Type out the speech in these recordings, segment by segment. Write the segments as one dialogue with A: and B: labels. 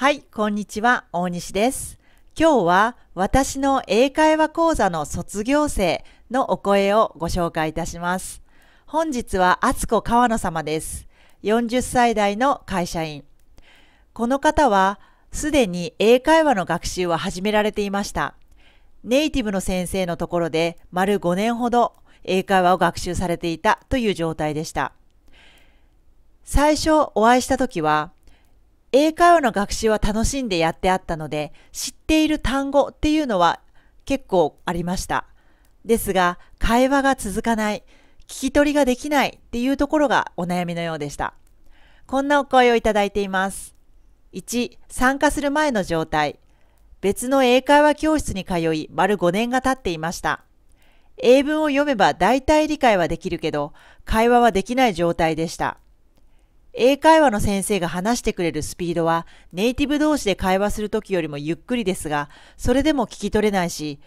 A: はい、こんにちは、大西です。今日は私の英会話講座の卒業生のお声をご紹介いたします。本日は厚子川野様です。40歳代の会社員。この方はすでに英会話の学習は始められていました。ネイティブの先生のところで丸5年ほど英会話を学習されていたという状態でした。最初お会いした時は英会話の学習は楽しんでやってあったので、知っている単語っていうのは結構ありました。ですが、会話が続かない、聞き取りができないっていうところがお悩みのようでした。こんなお声をいただいています。1、参加する前の状態。別の英会話教室に通い、丸5年が経っていました。英文を読めば大体理解はできるけど、会話はできない状態でした。英会話の先生が話してくれるスピードはネイティブ同士で会話する時よりもゆっくりですが、それでも聞き取れないし、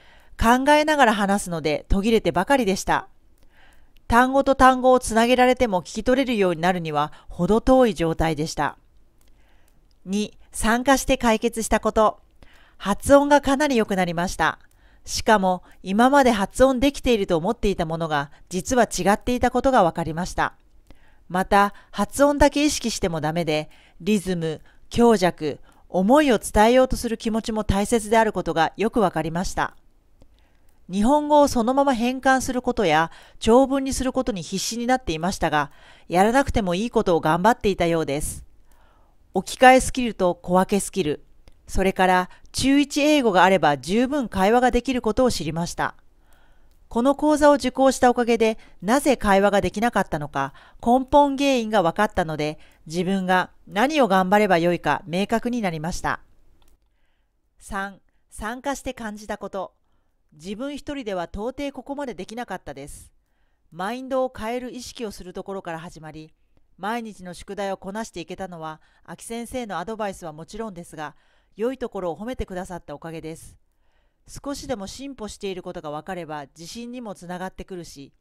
A: 考えながら話すので途切れてばかりでした。単語と単語をつなげられても聞き取れるようになるには程遠い状態でした。2、参加して解決したこと。発音がかなり良くなりました。しかも今まで発音できていると思っていたものが実は違っていたことが分かりました。また発音だけ意識してもダメで、リズム、強弱、思いを伝えようとする気持ちも大切であることがよくわかりました。日本語をそのまま変換することや長文にすることに必死になっていましたが、やらなくてもいいことを頑張っていたようです。置き換えスキルと小分けスキル、それから中1英語があれば十分会話ができることを知りました。この講座を受講したおかげで、なぜ会話ができなかったのか、根本原因が分かったので、自分が何を頑張ればよいか明確になりました。3、参加して感じたこと。自分一人では到底ここまでできなかったです。マインドを変える意識をするところから始まり、毎日の宿題をこなしていけたのは、秋先生のアドバイスはもちろんですが、良いところを褒めてくださったおかげです。少しでも進歩していることが分かれば自信にもつながってくるし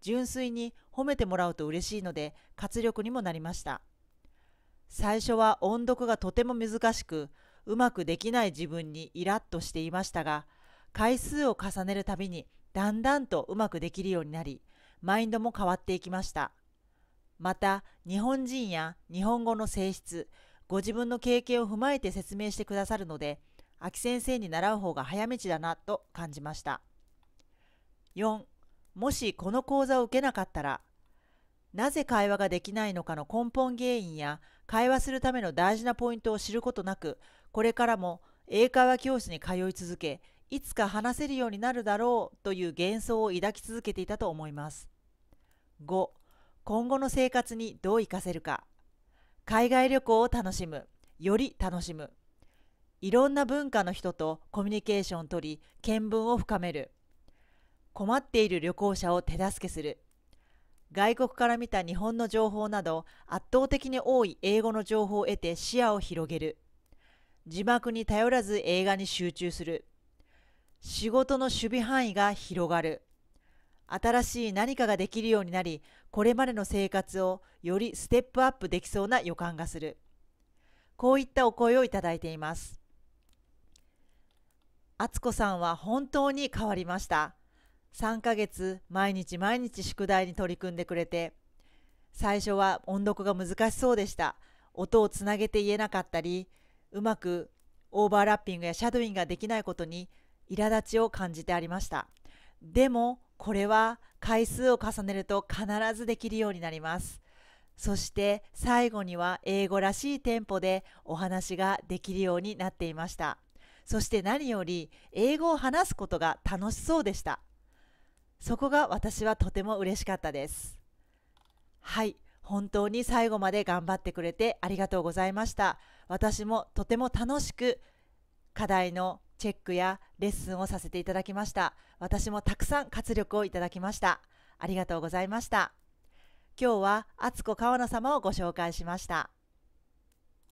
A: 純粋に褒めてもらうと嬉しいので活力にもなりました最初は音読がとても難しくうまくできない自分にイラッとしていましたが回数を重ねるたびにだんだんとうまくできるようになりマインドも変わっていきましたまた日本人や日本語の性質ご自分の経験を踏まえて説明してくださるので秋先生に習う方が早道だなと感じました。4. もしこの講座を受けなかったら、なぜ会話ができないのかの根本原因や会話するための大事なポイントを知ることなく、これからも英会話教室に通い続け、いつか話せるようになるだろうという幻想を抱き続けていたと思います。5. 今後の生活にどう活かせるか。海外旅行を楽しむ。より楽しむ。いろんな文化の人とコミュニケーションをとり見聞を深める困っている旅行者を手助けする外国から見た日本の情報など圧倒的に多い英語の情報を得て視野を広げる字幕に頼らず映画に集中する仕事の守備範囲が広がる新しい何かができるようになりこれまでの生活をよりステップアップできそうな予感がするこういったお声をいただいています敦子さんは本当に変わりました。3ヶ月毎日毎日宿題に取り組んでくれて、最初は音読が難しそうでした。音をつなげて言えなかったり、うまくオーバーラッピングやシャドウイングができないことに苛立ちを感じてありました。でも、これは回数を重ねると必ずできるようになります。そして最後には英語らしいテンポでお話ができるようになっていました。そして何より英語を話すことが楽しそうでした。そこが私はとても嬉しかったです。はい。本当に最後まで頑張ってくれてありがとうございました。私もとても楽しく課題のチェックやレッスンをさせていただきました。私もたくさん活力をいただきました。ありがとうございました。今日は敦子川野様をご紹介しました。